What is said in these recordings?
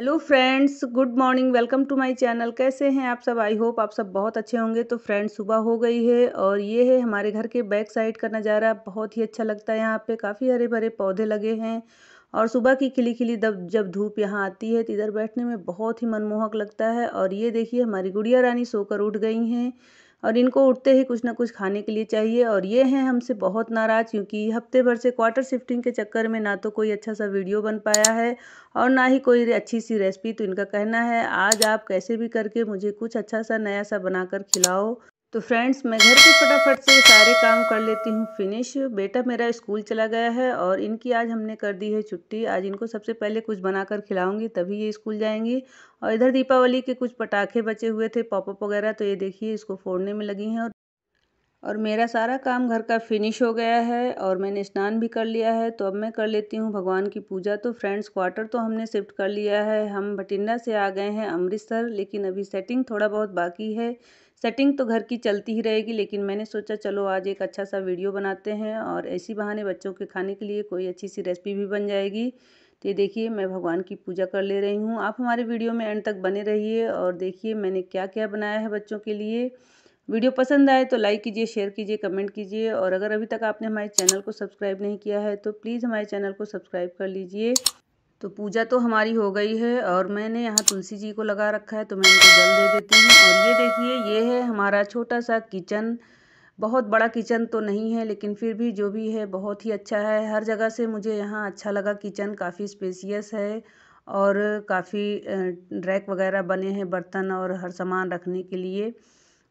hello friends good morning welcome to my channel कैसे हैं आप सब आई होप आप सब बहुत अच्छे होंगे तो फ्रेंड्स सुबह हो गई है और ये है हमारे घर के बैक साइड का नज़ारा बहुत ही अच्छा लगता है यहाँ पे काफ़ी हरे भरे पौधे लगे हैं और सुबह की खिली खिली दब जब धूप यहाँ आती है तो इधर बैठने में बहुत ही मनमोहक लगता है और ये देखिए हमारी गुड़िया रानी सोकर उठ गई हैं और इनको उठते ही कुछ ना कुछ खाने के लिए चाहिए और ये हैं हमसे बहुत नाराज़ क्योंकि हफ्ते भर से क्वार्टर शिफ्टिंग के चक्कर में ना तो कोई अच्छा सा वीडियो बन पाया है और ना ही कोई अच्छी सी रेसिपी तो इनका कहना है आज आप कैसे भी करके मुझे कुछ अच्छा सा नया सा बना कर खिलाओ तो फ्रेंड्स मैं घर के फटाफट से सारे काम कर लेती हूँ फिनिश बेटा मेरा स्कूल चला गया है और इनकी आज हमने कर दी है छुट्टी आज इनको सबसे पहले कुछ बनाकर खिलाऊंगी तभी ये स्कूल जाएंगी और इधर दीपावली के कुछ पटाखे बचे हुए थे पॉपअप वगैरह तो ये देखिए इसको फोड़ने में लगी हैं और और मेरा सारा काम घर का फिनिश हो गया है और मैंने स्नान भी कर लिया है तो अब मैं कर लेती हूँ भगवान की पूजा तो फ्रेंड्स क्वार्टर तो हमने शिफ्ट कर लिया है हम बठिंडा से आ गए हैं अमृतसर लेकिन अभी सेटिंग थोड़ा बहुत बाकी है सेटिंग तो घर की चलती ही रहेगी लेकिन मैंने सोचा चलो आज एक अच्छा सा वीडियो बनाते हैं और ऐसी बहाने बच्चों के खाने के लिए कोई अच्छी सी रेसिपी भी बन जाएगी तो ये देखिए मैं भगवान की पूजा कर ले रही हूँ आप हमारे वीडियो में एंड तक बने रहिए और देखिए मैंने क्या क्या बनाया है बच्चों के लिए वीडियो पसंद आए तो लाइक कीजिए शेयर कीजिए कमेंट कीजिए और अगर अभी तक आपने हमारे चैनल को सब्सक्राइब नहीं किया है तो प्लीज़ हमारे चैनल को सब्सक्राइब कर लीजिए तो पूजा तो हमारी हो गई है और मैंने यहाँ तुलसी जी को लगा रखा है तो मैं इनको जल दे देती हूँ और ये देखिए ये है हमारा छोटा सा किचन बहुत बड़ा किचन तो नहीं है लेकिन फिर भी जो भी है बहुत ही अच्छा है हर जगह से मुझे यहाँ अच्छा लगा किचन काफ़ी स्पेसियस है और काफ़ी रैक वगैरह बने हैं बर्तन और हर सामान रखने के लिए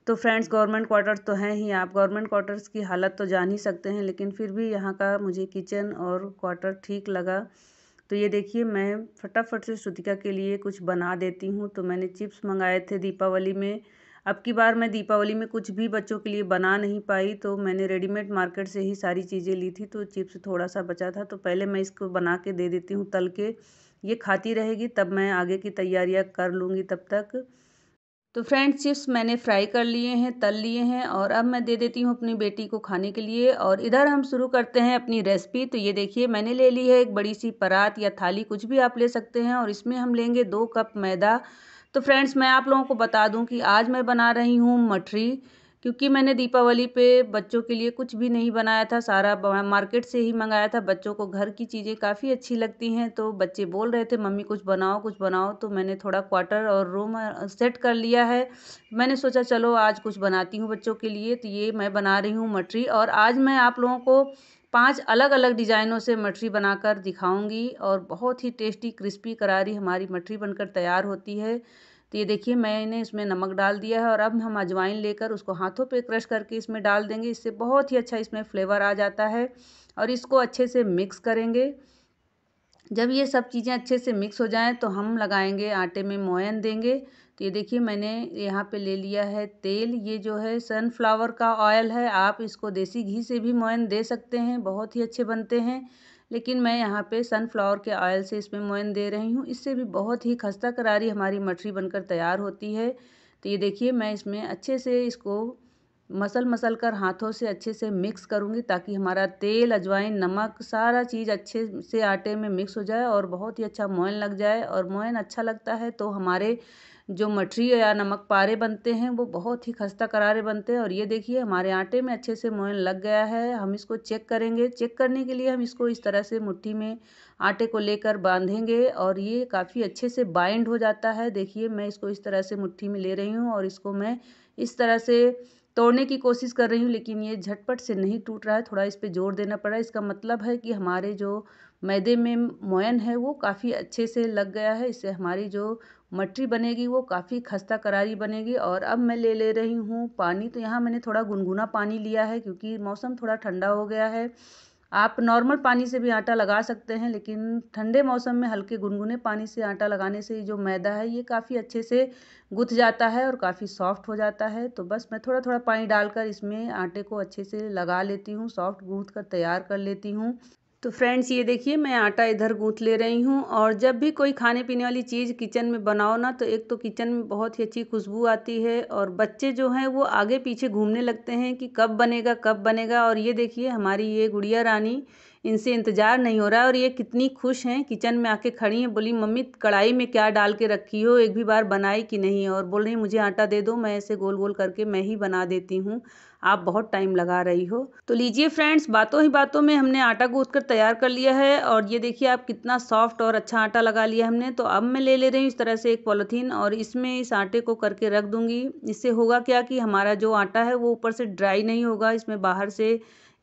तो फ्रेंड्स गवर्नमेंट क्वार्टर्स तो हैं ही आप गवर्नमेंट क्वार्टर्स की हालत तो जान ही सकते हैं लेकिन फिर भी यहाँ का मुझे किचन और क्वार्टर ठीक लगा तो ये देखिए मैं फटाफट से श्रुतिका के लिए कुछ बना देती हूँ तो मैंने चिप्स मंगाए थे दीपावली में अब की बार मैं दीपावली में कुछ भी बच्चों के लिए बना नहीं पाई तो मैंने रेडीमेड मार्केट से ही सारी चीज़ें ली थी तो चिप्स थोड़ा सा बचा था तो पहले मैं इसको बना के दे देती हूँ तल के ये खाती रहेगी तब मैं आगे की तैयारियाँ कर लूँगी तब तक तो फ्रेंड्स चिप्स मैंने फ्राई कर लिए हैं तल लिए हैं और अब मैं दे देती हूँ अपनी बेटी को खाने के लिए और इधर हम शुरू करते हैं अपनी रेसिपी तो ये देखिए मैंने ले ली है एक बड़ी सी परात या थाली कुछ भी आप ले सकते हैं और इसमें हम लेंगे दो कप मैदा तो फ्रेंड्स मैं आप लोगों को बता दूं कि आज मैं बना रही हूँ मठरी क्योंकि मैंने दीपावली पे बच्चों के लिए कुछ भी नहीं बनाया था सारा मार्केट से ही मंगाया था बच्चों को घर की चीज़ें काफ़ी अच्छी लगती हैं तो बच्चे बोल रहे थे मम्मी कुछ बनाओ कुछ बनाओ तो मैंने थोड़ा क्वार्टर और रूम सेट कर लिया है मैंने सोचा चलो आज कुछ बनाती हूँ बच्चों के लिए तो ये मैं बना रही हूँ मटरी और आज मैं आप लोगों को पांच अलग अलग डिज़ाइनों से मठरी बनाकर दिखाऊंगी और बहुत ही टेस्टी क्रिस्पी करारी हमारी मठरी बनकर तैयार होती है तो ये देखिए मैंने इसमें नमक डाल दिया है और अब हम अजवाइन लेकर उसको हाथों पे क्रश करके इसमें डाल देंगे इससे बहुत ही अच्छा इसमें फ्लेवर आ जाता है और इसको अच्छे से मिक्स करेंगे जब ये सब चीज़ें अच्छे से मिक्स हो जाएं तो हम लगाएंगे आटे में मोयन देंगे तो ये देखिए मैंने यहाँ पे ले लिया है तेल ये जो है सनफ्लावर का ऑयल है आप इसको देसी घी से भी मोयन दे सकते हैं बहुत ही अच्छे बनते हैं लेकिन मैं यहाँ पे सनफ्लावर के ऑयल से इसमें मोयन दे रही हूँ इससे भी बहुत ही खस्ता करारी हमारी मठरी बनकर तैयार होती है तो ये देखिए मैं इसमें अच्छे से इसको मसल मसल कर हाथों से अच्छे से मिक्स करूँगी ताकि हमारा तेल अजवाइन नमक सारा चीज़ अच्छे से आटे में मिक्स हो जाए और बहुत ही अच्छा मोयन लग जाए और मोयन अच्छा लगता है तो हमारे जो मठरी या नमक पारे बनते हैं वो बहुत ही खस्ता करारे बनते हैं और ये देखिए हमारे आटे में अच्छे से मोयन लग गया है हम इसको चेक करेंगे चेक करने के लिए हम इसको इस तरह से मुट्ठी में आटे को लेकर बांधेंगे और ये काफ़ी अच्छे से बाइंड हो जाता है देखिए मैं इसको इस तरह से मुट्ठी में ले रही हूँ और इसको मैं इस तरह से तोड़ने की कोशिश कर रही हूँ लेकिन ये झटपट से नहीं टूट रहा है थोड़ा इस पर जोर देना पड़ा इसका मतलब है कि हमारे जो मैदे में मोयन है वो काफ़ी अच्छे से लग गया है इससे हमारी जो मट्टी बनेगी वो काफ़ी खस्ता करारी बनेगी और अब मैं ले ले रही हूँ पानी तो यहाँ मैंने थोड़ा गुनगुना पानी लिया है क्योंकि मौसम थोड़ा ठंडा हो गया है आप नॉर्मल पानी से भी आटा लगा सकते हैं लेकिन ठंडे मौसम में हल्के गुनगुने पानी से आटा लगाने से जो मैदा है ये काफ़ी अच्छे से गुथ जाता है और काफ़ी सॉफ्ट हो जाता है तो बस मैं थोड़ा थोड़ा पानी डालकर इसमें आटे को अच्छे से लगा लेती हूँ सॉफ्ट गूँथ कर तैयार कर लेती हूँ तो फ्रेंड्स ये देखिए मैं आटा इधर गूँथ ले रही हूँ और जब भी कोई खाने पीने वाली चीज़ किचन में बनाओ ना तो एक तो किचन में बहुत ही अच्छी खुशबू आती है और बच्चे जो हैं वो आगे पीछे घूमने लगते हैं कि कब बनेगा कब बनेगा और ये देखिए हमारी ये गुड़िया रानी इनसे इंतज़ार नहीं हो रहा है और ये कितनी खुश हैं किचन में आके खड़ी हैं बोली मम्मी कढ़ाई में क्या डाल के रखी हो एक भी बार बनाई कि नहीं और बोल रही मुझे आटा दे दो मैं ऐसे गोल गोल करके मैं ही बना देती हूँ आप बहुत टाइम लगा रही हो तो लीजिए फ्रेंड्स बातों ही बातों में हमने आटा गूंथ कर तैयार कर लिया है और ये देखिए आप कितना सॉफ्ट और अच्छा आटा लगा लिया हमने तो अब मैं ले ले रही हूँ इस तरह से एक पॉलीथीन और इसमें इस आटे को करके रख दूँगी इससे होगा क्या कि हमारा जो आटा है वो ऊपर से ड्राई नहीं होगा इसमें बाहर से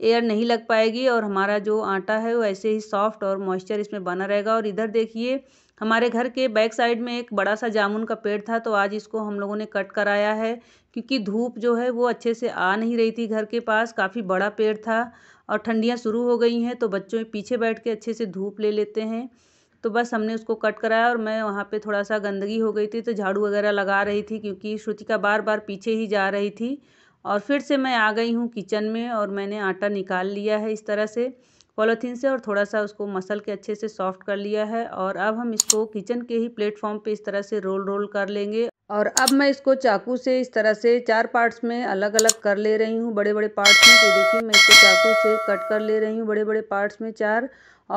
एयर नहीं लग पाएगी और हमारा जो आटा है वो ऐसे ही सॉफ्ट और मॉइस्चर इसमें बना रहेगा और इधर देखिए हमारे घर के बैक साइड में एक बड़ा सा जामुन का पेड़ था तो आज इसको हम लोगों ने कट कराया है क्योंकि धूप जो है वो अच्छे से आ नहीं रही थी घर के पास काफ़ी बड़ा पेड़ था और ठंडियाँ शुरू हो गई हैं तो बच्चों पीछे बैठ के अच्छे से धूप ले लेते हैं तो बस हमने उसको कट कराया और मैं वहाँ पे थोड़ा सा गंदगी हो गई थी तो झाड़ू वगैरह लगा रही थी क्योंकि श्रुतिका बार बार पीछे ही जा रही थी और फिर से मैं आ गई हूँ किचन में और मैंने आटा निकाल लिया है इस तरह से पॉलीथीन से और थोड़ा सा उसको मसल के अच्छे से सॉफ्ट कर लिया है और अब हम इसको किचन के ही प्लेटफॉर्म पे इस तरह से रोल रोल कर लेंगे और अब मैं इसको चाकू से इस तरह से चार पार्ट्स में अलग अलग कर ले रही हूँ बड़े बड़े पार्ट्स में तो देखिए मैं इसको चाकू से कट कर ले रही हूँ बड़े बड़े पार्ट्स में चार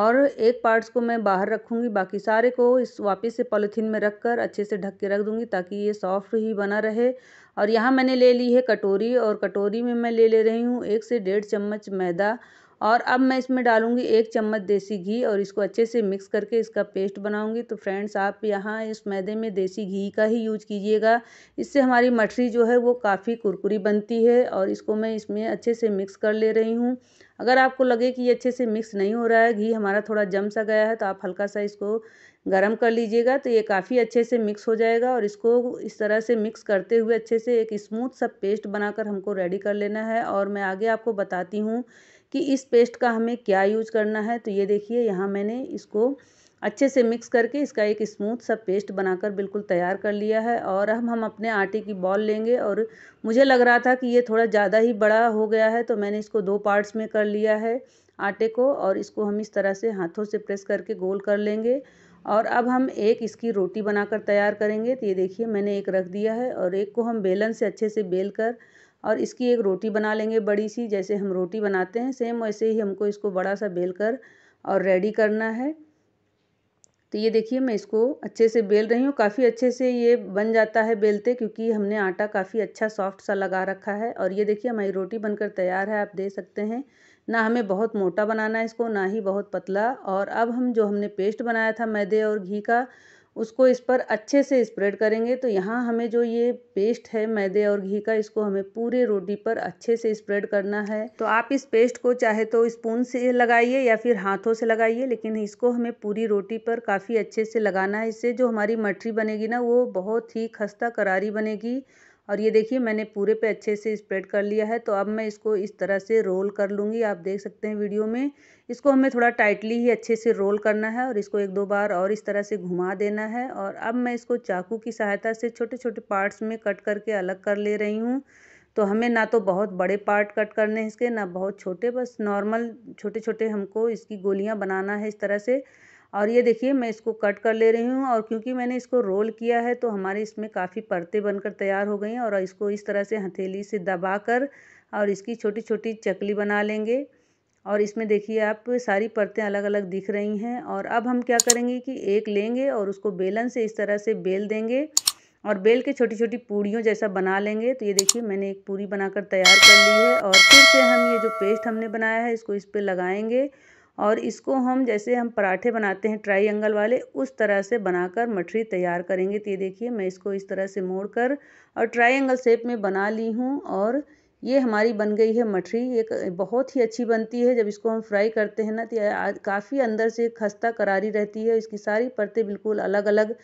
और एक पार्ट्स को मैं बाहर रखूँगी बाकी सारे को इस वापस से पॉलीथीन में रख कर अच्छे से ढक के रख दूँगी ताकि ये सॉफ्ट ही बना रहे और यहाँ मैंने ले ली है कटोरी और कटोरी में मैं ले ले रही हूँ एक से डेढ़ चम्मच मैदा और अब मैं इसमें डालूंगी एक चम्मच देसी घी और इसको अच्छे से मिक्स करके इसका पेस्ट बनाऊँगी तो फ्रेंड्स आप यहाँ इस मैदे में देसी घी का ही यूज कीजिएगा इससे हमारी मठरी जो है वो काफ़ी कुरकुरी बनती है और इसको मैं इसमें अच्छे से मिक्स कर ले रही हूँ अगर आपको लगे कि ये अच्छे से मिक्स नहीं हो रहा है घी हमारा थोड़ा जम सा गया है तो आप हल्का सा इसको गर्म कर लीजिएगा तो ये काफ़ी अच्छे से मिक्स हो जाएगा और इसको इस तरह से मिक्स करते हुए अच्छे से एक स्मूथ सा पेस्ट बनाकर हमको रेडी कर लेना है और मैं आगे आपको बताती हूँ कि इस पेस्ट का हमें क्या यूज करना है तो ये देखिए यहाँ मैंने इसको अच्छे से मिक्स करके इसका एक स्मूथ सा पेस्ट बनाकर बिल्कुल तैयार कर लिया है और हम हम अपने आटे की बॉल लेंगे और मुझे लग रहा था कि ये थोड़ा ज़्यादा ही बड़ा हो गया है तो मैंने इसको दो पार्ट्स में कर लिया है आटे को और इसको हम इस तरह से हाथों से प्रेस करके गोल कर लेंगे और अब हम एक इसकी रोटी बनाकर तैयार करेंगे तो ये देखिए मैंने एक रख दिया है और एक को हम बेलन से अच्छे से बेल कर और इसकी एक रोटी बना लेंगे बड़ी सी जैसे हम रोटी बनाते हैं सेम वैसे ही हमको इसको बड़ा सा बेल कर और रेडी करना है तो ये देखिए मैं इसको अच्छे से बेल रही हूँ काफ़ी अच्छे से ये बन जाता है बेलते क्योंकि हमने आटा काफ़ी अच्छा सॉफ्ट सा लगा रखा है और ये देखिए हमारी रोटी बनकर तैयार है आप दे सकते हैं ना हमें बहुत मोटा बनाना है इसको ना ही बहुत पतला और अब हम जो हमने पेस्ट बनाया था मैदे और घी का उसको इस पर अच्छे से स्प्रेड करेंगे तो यहाँ हमें जो ये पेस्ट है मैदे और घी का इसको हमें पूरे रोटी पर अच्छे से स्प्रेड करना है तो आप इस पेस्ट को चाहे तो स्पून से लगाइए या फिर हाथों से लगाइए लेकिन इसको हमें पूरी रोटी पर काफ़ी अच्छे से लगाना है इससे जो हमारी मठरी बनेगी ना वो बहुत ही खस्ता करारी बनेगी और ये देखिए मैंने पूरे पे अच्छे से स्प्रेड कर लिया है तो अब मैं इसको इस तरह से रोल कर लूँगी आप देख सकते हैं वीडियो में इसको हमें थोड़ा टाइटली ही अच्छे से रोल करना है और इसको एक दो बार और इस तरह से घुमा देना है और अब मैं इसको चाकू की सहायता से छोटे छोटे पार्ट्स में कट करके अलग कर ले रही हूँ तो हमें ना तो बहुत बड़े पार्ट कट करने हैं इसके ना बहुत छोटे बस नॉर्मल छोटे छोटे हमको इसकी गोलियाँ बनाना है इस तरह से और ये देखिए मैं इसको कट कर ले रही हूँ और क्योंकि मैंने इसको रोल किया है तो हमारे इसमें काफ़ी परतें बनकर तैयार हो गई हैं और इसको इस तरह से हथेली से दबा कर और इसकी छोटी छोटी चकली बना लेंगे और इसमें देखिए आप सारी परतें अलग अलग दिख रही हैं और अब हम क्या करेंगे कि एक लेंगे और उसको बेलन से इस तरह से बेल देंगे और बेल के छोटी छोटी पूड़ियों जैसा बना लेंगे तो ये देखिए मैंने एक पूरी बनाकर तैयार कर ली है और फिर से हम ये जो पेस्ट हमने बनाया है इसको इस पर लगाएंगे और इसको हम जैसे हम पराठे बनाते हैं ट्राई वाले उस तरह से बनाकर मठरी तैयार करेंगे तो ये देखिए मैं इसको इस तरह से मोड़कर और ट्रायंगल शेप में बना ली हूँ और ये हमारी बन गई है मठरी एक बहुत ही अच्छी बनती है जब इसको हम फ्राई करते हैं ना तो काफ़ी अंदर से खस्ता करारी रहती है इसकी सारी परतें बिल्कुल अलग अलग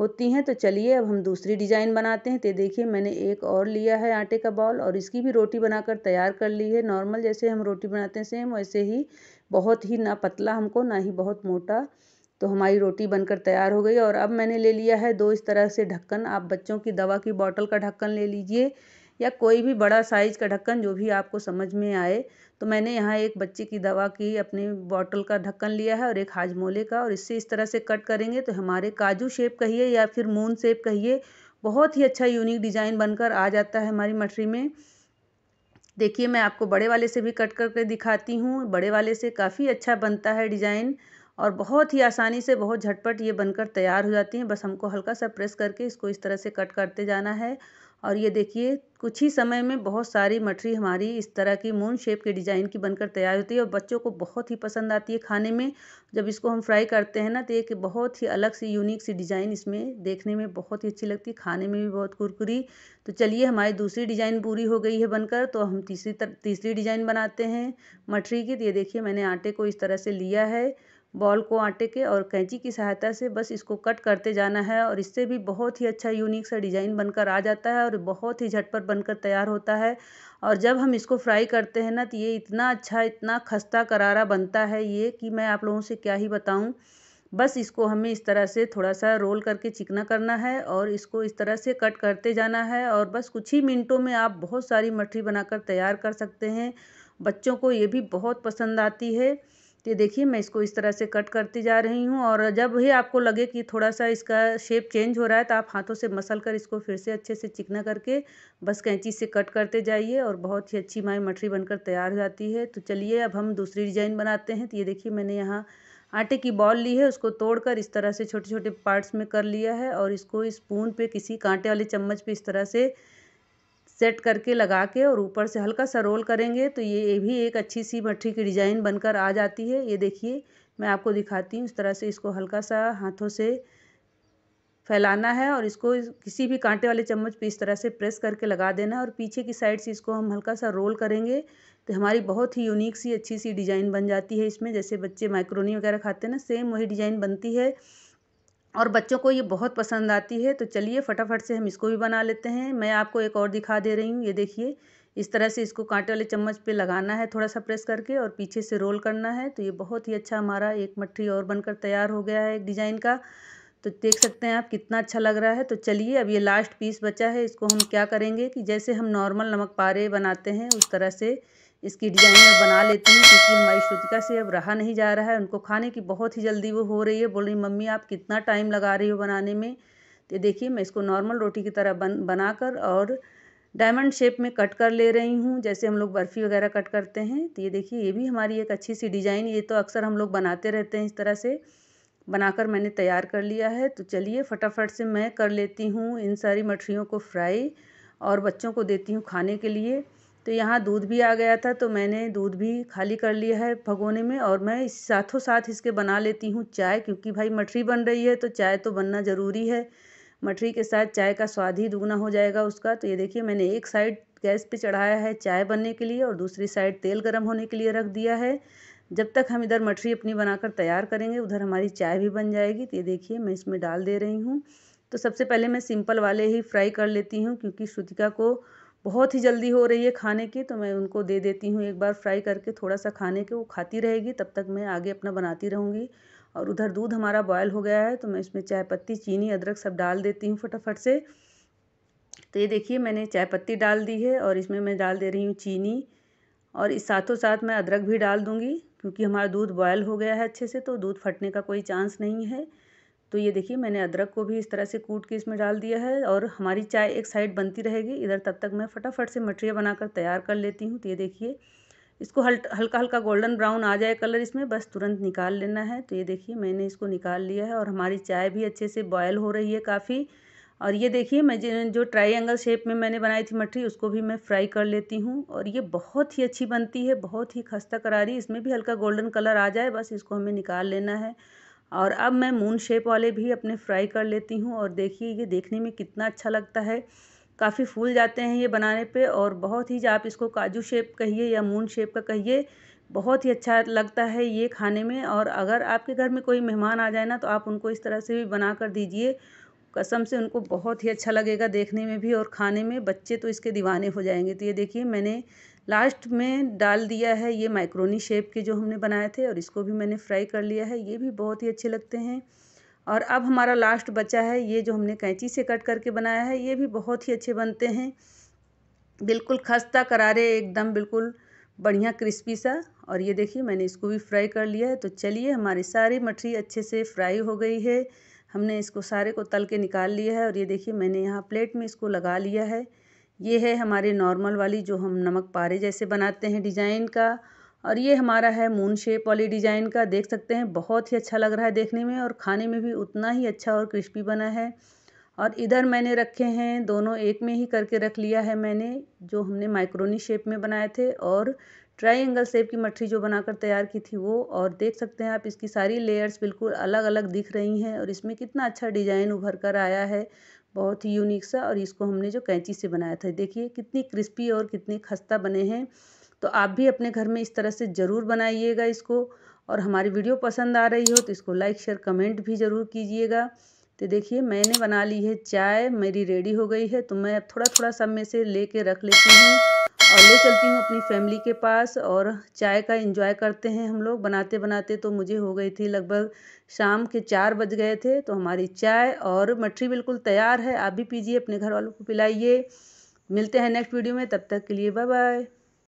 होती हैं तो चलिए अब हम दूसरी डिज़ाइन बनाते हैं तो देखिए मैंने एक और लिया है आटे का बॉल और इसकी भी रोटी बनाकर तैयार कर ली है नॉर्मल जैसे हम रोटी बनाते हैं सेम वैसे ही बहुत ही ना पतला हमको ना ही बहुत मोटा तो हमारी रोटी बनकर तैयार हो गई और अब मैंने ले लिया है दो इस तरह से ढक्कन आप बच्चों की दवा की बॉटल का ढक्कन ले लीजिए या कोई भी बड़ा साइज़ का ढक्कन जो भी आपको समझ में आए तो मैंने यहाँ एक बच्चे की दवा की अपने बॉटल का ढक्कन लिया है और एक हाजमोले का और इससे इस तरह से कट करेंगे तो हमारे काजू शेप कहिए या फिर मून शेप कहिए बहुत ही अच्छा यूनिक डिज़ाइन बनकर आ जाता है हमारी मठरी में देखिए मैं आपको बड़े वाले से भी कट करके दिखाती हूँ बड़े वाले से काफ़ी अच्छा बनता है डिज़ाइन और बहुत ही आसानी से बहुत झटपट ये बनकर तैयार हो जाती हैं बस हमको हल्का सा प्रेस करके इसको इस तरह से कट करते जाना है और ये देखिए कुछ ही समय में बहुत सारी मठरी हमारी इस तरह की मून शेप के डिज़ाइन की बनकर तैयार होती है और बच्चों को बहुत ही पसंद आती है खाने में जब इसको हम फ्राई करते हैं ना तो एक बहुत ही अलग सी यूनिक सी डिज़ाइन इसमें देखने में बहुत ही अच्छी लगती है खाने में भी बहुत कुरकुरी तो चलिए हमारी दूसरी डिज़ाइन पूरी हो गई है बनकर तो हम तीसरी तर, तीसरी डिज़ाइन बनाते हैं मठरी की तो ये देखिए मैंने आटे को इस तरह से लिया है बॉल को आटे के और कैंची की सहायता से बस इसको कट करते जाना है और इससे भी बहुत ही अच्छा यूनिक सा डिज़ाइन बनकर आ जाता है और बहुत ही झटपट बनकर तैयार होता है और जब हम इसको फ्राई करते हैं ना तो ये इतना अच्छा इतना खस्ता करारा बनता है ये कि मैं आप लोगों से क्या ही बताऊँ बस इसको हमें इस तरह से थोड़ा सा रोल करके चिकना करना है और इसको इस तरह से कट करते जाना है और बस कुछ ही मिनटों में आप बहुत सारी मठरी बनाकर तैयार कर सकते हैं बच्चों को ये भी बहुत पसंद आती है तो देखिए मैं इसको इस तरह से कट करती जा रही हूँ और जब भी आपको लगे कि थोड़ा सा इसका शेप चेंज हो रहा है तो आप हाथों से मसल कर इसको फिर से अच्छे से चिकना करके बस कैंची से कट करते जाइए और बहुत ही अच्छी माई मठरी बनकर तैयार हो जाती है तो चलिए अब हम दूसरी डिज़ाइन बनाते हैं तो ये देखिए मैंने यहाँ आटे की बॉल ली है उसको तोड़कर इस तरह से छोटे छोटे पार्ट्स में कर लिया है और इसको स्पून इस पे किसी कांटे वाले चम्मच पे इस तरह से सेट करके लगा के और ऊपर से हल्का सा रोल करेंगे तो ये भी एक अच्छी सी मट्ठी की डिज़ाइन बनकर आ जाती है ये देखिए मैं आपको दिखाती हूँ इस तरह से इसको हल्का सा हाथों से फैलाना है और इसको किसी भी कांटे वाले चम्मच पे इस तरह से प्रेस करके लगा देना है और पीछे की साइड से इसको हम हल्का सा रोल करेंगे तो हमारी बहुत ही यूनिक सी अच्छी सी डिज़ाइन बन जाती है इसमें जैसे बच्चे माइक्रोनी वगैरह खाते हैं ना सेम वही डिज़ाइन बनती है और बच्चों को ये बहुत पसंद आती है तो चलिए फटाफट से हम इसको भी बना लेते हैं मैं आपको एक और दिखा दे रही हूँ ये देखिए इस तरह से इसको कांटे वाले चम्मच पे लगाना है थोड़ा सा प्रेस करके और पीछे से रोल करना है तो ये बहुत ही अच्छा हमारा एक मट्ठी और बनकर तैयार हो गया है एक डिज़ाइन का तो देख सकते हैं आप कितना अच्छा लग रहा है तो चलिए अब ये लास्ट पीस बचा है इसको हम क्या करेंगे कि जैसे हम नॉर्मल नमक पारे बनाते हैं उस तरह से इसकी में बना लेती हूँ क्योंकि हमारी श्रुतिका से अब रहा नहीं जा रहा है उनको खाने की बहुत ही जल्दी वो हो रही है बोल रही मम्मी आप कितना टाइम लगा रही हो बनाने में तो देखिए मैं इसको नॉर्मल रोटी की तरह बन बनाकर और डायमंड शेप में कट कर ले रही हूँ जैसे हम लोग बर्फ़ी वगैरह कट करते हैं तो ये देखिए ये भी हमारी एक अच्छी सी डिज़ाइन ये तो अक्सर हम लोग बनाते रहते हैं इस तरह से बनाकर मैंने तैयार कर लिया है तो चलिए फटाफट से मैं कर लेती हूँ इन सारी मठरियों को फ्राई और बच्चों को देती हूँ खाने के लिए तो यहाँ दूध भी आ गया था तो मैंने दूध भी खाली कर लिया है भगोने में और मैं साथों साथ इसके बना लेती हूँ चाय क्योंकि भाई मठरी बन रही है तो चाय तो बनना ज़रूरी है मठरी के साथ चाय का स्वाद ही दुगना हो जाएगा उसका तो ये देखिए मैंने एक साइड गैस पे चढ़ाया है चाय बनने के लिए और दूसरी साइड तेल गर्म होने के लिए रख दिया है जब तक हम इधर मठरी अपनी बनाकर तैयार करेंगे उधर हमारी चाय भी बन जाएगी तो ये देखिए मैं इसमें डाल दे रही हूँ तो सबसे पहले मैं सिंपल वाले ही फ्राई कर लेती हूँ क्योंकि श्रुतिका को बहुत ही जल्दी हो रही है खाने की तो मैं उनको दे देती हूँ एक बार फ्राई करके थोड़ा सा खाने के वो खाती रहेगी तब तक मैं आगे अपना बनाती रहूँगी और उधर दूध हमारा बॉयल हो गया है तो मैं इसमें चाय पत्ती चीनी अदरक सब डाल देती हूँ फटाफट से तो ये देखिए मैंने चाय पत्ती डाल दी है और इसमें मैं डाल दे रही हूँ चीनी और इस साथों साथ मैं अदरक भी डाल दूँगी क्योंकि हमारा दूध बॉयल हो गया है अच्छे से तो दूध फटने का कोई चांस नहीं है तो ये देखिए मैंने अदरक को भी इस तरह से कूट के इसमें डाल दिया है और हमारी चाय एक साइड बनती रहेगी इधर तब तक मैं फटाफट से मटरिया बनाकर तैयार कर लेती हूँ तो ये देखिए इसको हल हल्का हल्का गोल्डन ब्राउन आ जाए कलर इसमें बस तुरंत निकाल लेना है तो ये देखिए मैंने इसको निकाल लिया है और हमारी चाय भी अच्छे से बॉयल हो रही है काफ़ी और ये देखिए मैं जो ट्राइंगल शेप में मैंने बनाई थी मठरी उसको भी मैं फ्राई कर लेती हूँ और ये बहुत ही अच्छी बनती है बहुत ही खस्ता करारी इसमें भी हल्का गोल्डन कलर आ जाए बस इसको हमें निकाल लेना है और अब मैं मून शेप वाले भी अपने फ्राई कर लेती हूँ और देखिए ये देखने में कितना अच्छा लगता है काफ़ी फूल जाते हैं ये बनाने पे और बहुत ही आप इसको काजू शेप कहिए या मून शेप का कहिए बहुत ही अच्छा लगता है ये खाने में और अगर आपके घर में कोई मेहमान आ जाए ना तो आप उनको इस तरह से भी बना कर दीजिए कसम से उनको बहुत ही अच्छा लगेगा देखने में भी और खाने में बच्चे तो इसके दीवाने हो जाएंगे तो ये देखिए मैंने लास्ट में डाल दिया है ये माइक्रोनी शेप के जो हमने बनाए थे और इसको भी मैंने फ्राई कर लिया है ये भी बहुत ही अच्छे लगते हैं और अब हमारा लास्ट बचा है ये जो हमने कैंची से कट करके बनाया है ये भी बहुत ही अच्छे बनते हैं बिल्कुल खस्ता करारे एकदम बिल्कुल बढ़िया क्रिस्पी सा और ये देखिए मैंने इसको भी फ्राई कर लिया है तो चलिए हमारी सारी मठरी अच्छे से फ्राई हो गई है हमने इसको सारे को तल के निकाल लिया है और ये देखिए मैंने यहाँ प्लेट में इसको लगा लिया है ये है हमारे नॉर्मल वाली जो हम नमक पारे जैसे बनाते हैं डिजाइन का और ये हमारा है मून शेप वाली डिजाइन का देख सकते हैं बहुत ही अच्छा लग रहा है देखने में और खाने में भी उतना ही अच्छा और क्रिस्पी बना है और इधर मैंने रखे हैं दोनों एक में ही करके रख लिया है मैंने जो हमने माइक्रोनी शेप में बनाए थे और ट्राइंगल शेप की मठरी जो बनाकर तैयार की थी वो और देख सकते हैं आप इसकी सारी लेयर्स बिल्कुल अलग अलग दिख रही हैं और इसमें कितना अच्छा डिजाइन उभर कर आया है बहुत ही यूनिक सा और इसको हमने जो कैंची से बनाया था देखिए कितनी क्रिस्पी और कितने खस्ता बने हैं तो आप भी अपने घर में इस तरह से ज़रूर बनाइएगा इसको और हमारी वीडियो पसंद आ रही हो तो इसको लाइक शेयर कमेंट भी ज़रूर कीजिएगा तो देखिए मैंने बना ली है चाय मेरी रेडी हो गई है तो मैं अब थोड़ा थोड़ा सब में से ले कर रख लेती हूँ और ले चलती हूँ अपनी फैमिली के पास और चाय का इंजॉय करते हैं हम लोग बनाते बनाते तो मुझे हो गई थी लगभग शाम के चार बज गए थे तो हमारी चाय और मठरी बिल्कुल तैयार है आप भी पीजिए अपने घर वालों को पिलाइए मिलते हैं नेक्स्ट वीडियो में तब तक के लिए बाय बाय